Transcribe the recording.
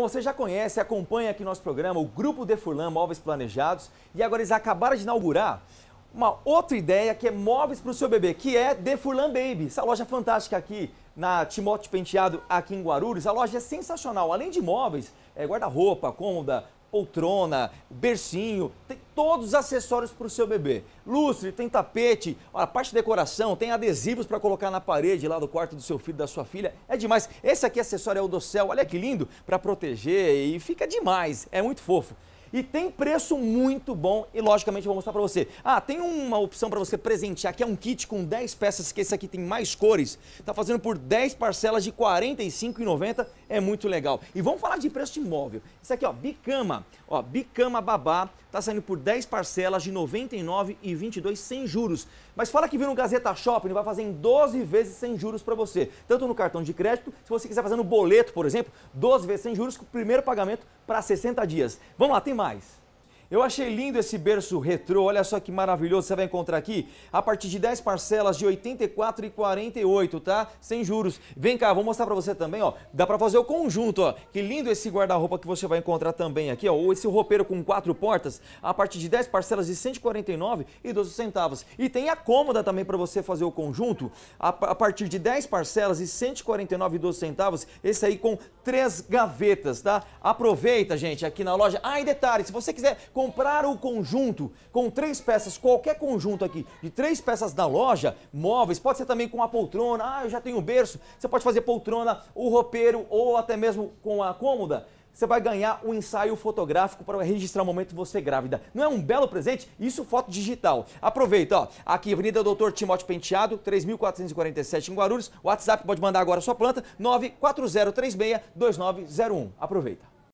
Bom, você já conhece, acompanha aqui nosso programa, o Grupo de Furlan Móveis Planejados, e agora eles acabaram de inaugurar uma outra ideia que é móveis para o seu bebê, que é The Furlan Baby, essa loja fantástica aqui na Timóteo Penteado, aqui em Guarulhos. A loja é sensacional, além de móveis, é guarda-roupa, cômoda, poltrona, bercinho, tem todos os acessórios para o seu bebê. Lustre, tem tapete, a parte de decoração, tem adesivos para colocar na parede lá do quarto do seu filho, da sua filha. É demais. Esse aqui é acessório é o do céu, olha que lindo, para proteger e fica demais. É muito fofo e tem preço muito bom e logicamente eu vou mostrar para você. Ah, tem uma opção para você presentear que é um kit com 10 peças, que esse aqui tem mais cores. Tá fazendo por 10 parcelas de R$ 45,90 é muito legal. E vamos falar de preço de imóvel. Isso aqui, ó, Bicama, ó, Bicama Babá, tá saindo por 10 parcelas de 99 e sem juros. Mas fala que viu no Gazeta Shopping, vai fazer em 12 vezes sem juros para você, tanto no cartão de crédito, se você quiser fazer no boleto, por exemplo, 12 vezes sem juros, com o primeiro pagamento para 60 dias. Vamos lá, tem mais. Eu achei lindo esse berço retrô, olha só que maravilhoso, você vai encontrar aqui a partir de 10 parcelas de R$ 84,48, tá? Sem juros. Vem cá, vou mostrar pra você também, ó, dá pra fazer o conjunto, ó. Que lindo esse guarda-roupa que você vai encontrar também aqui, ó, ou esse roupeiro com quatro portas, a partir de 10 parcelas de R$ 149,12 centavos. E tem a cômoda também pra você fazer o conjunto, a, a partir de 10 parcelas de R$ 149,12 centavos, esse aí com três gavetas, tá? Aproveita, gente, aqui na loja. Ah, e detalhe, se você quiser comprar o conjunto com três peças, qualquer conjunto aqui de três peças da loja, móveis, pode ser também com a poltrona, ah, eu já tenho berço, você pode fazer poltrona, o roupeiro ou até mesmo com a cômoda você vai ganhar um ensaio fotográfico para registrar o momento você é grávida. Não é um belo presente? Isso foto digital. Aproveita, ó. Aqui, Avenida Doutor Timóteo Penteado, 3.447 em Guarulhos. WhatsApp pode mandar agora sua planta, 940362901. Aproveita.